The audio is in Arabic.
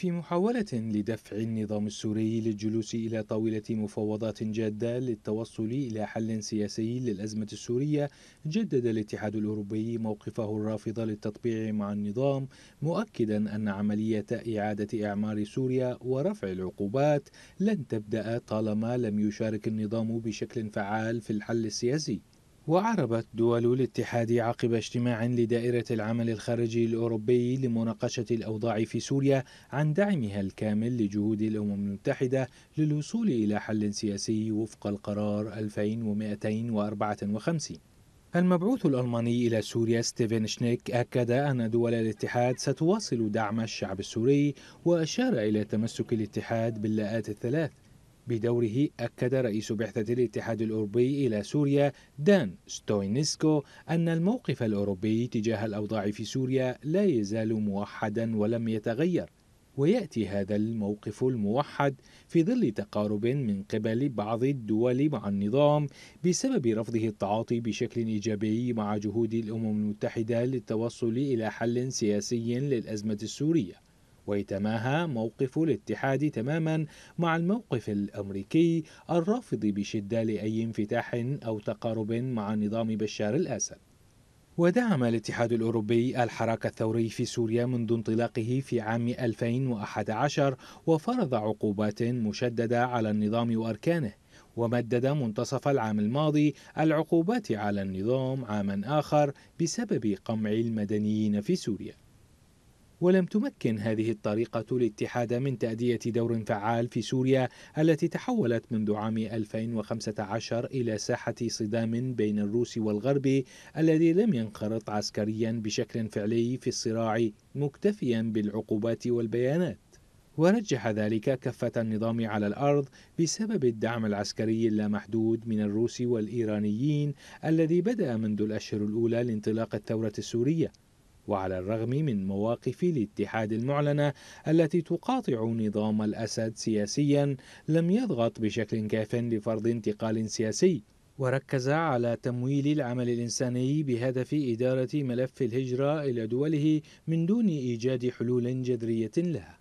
في محاولة لدفع النظام السوري للجلوس إلى طاولة مفاوضات جادة للتوصل إلى حل سياسي للأزمة السورية جدد الاتحاد الأوروبي موقفه الرافض للتطبيع مع النظام مؤكدا أن عملية إعادة إعمار سوريا ورفع العقوبات لن تبدأ طالما لم يشارك النظام بشكل فعال في الحل السياسي وعربت دول الاتحاد عقب اجتماع لدائرة العمل الخارجي الأوروبي لمناقشة الأوضاع في سوريا عن دعمها الكامل لجهود الأمم المتحدة للوصول إلى حل سياسي وفق القرار 2254 المبعوث الألماني إلى سوريا ستيفن شنيك أكد أن دول الاتحاد ستواصل دعم الشعب السوري وأشار إلى تمسك الاتحاد باللاءات الثلاث بدوره أكد رئيس بعثة الاتحاد الأوروبي إلى سوريا دان ستوينسكو أن الموقف الأوروبي تجاه الأوضاع في سوريا لا يزال موحدا ولم يتغير وياتي هذا الموقف الموحد في ظل تقارب من قبل بعض الدول مع النظام بسبب رفضه التعاطي بشكل ايجابي مع جهود الامم المتحده للتوصل الى حل سياسي للازمه السوريه ويتماهى موقف الاتحاد تماما مع الموقف الامريكي الرافض بشده لاي انفتاح او تقارب مع نظام بشار الاسد ودعم الاتحاد الأوروبي الحراك الثوري في سوريا منذ انطلاقه في عام 2011 وفرض عقوبات مشددة على النظام وأركانه ومدد منتصف العام الماضي العقوبات على النظام عاما آخر بسبب قمع المدنيين في سوريا ولم تمكن هذه الطريقة الاتحاد من تأدية دور فعال في سوريا التي تحولت منذ عام 2015 إلى ساحة صدام بين الروس والغرب الذي لم ينخرط عسكريا بشكل فعلي في الصراع مكتفيا بالعقوبات والبيانات ورجح ذلك كفة النظام على الأرض بسبب الدعم العسكري اللامحدود من الروس والإيرانيين الذي بدأ منذ الأشهر الأولى لانطلاق الثورة السورية وعلى الرغم من مواقف الاتحاد المعلنة التي تقاطع نظام الأسد سياسيا لم يضغط بشكل كاف لفرض انتقال سياسي وركز على تمويل العمل الإنساني بهدف إدارة ملف الهجرة إلى دوله من دون إيجاد حلول جذرية له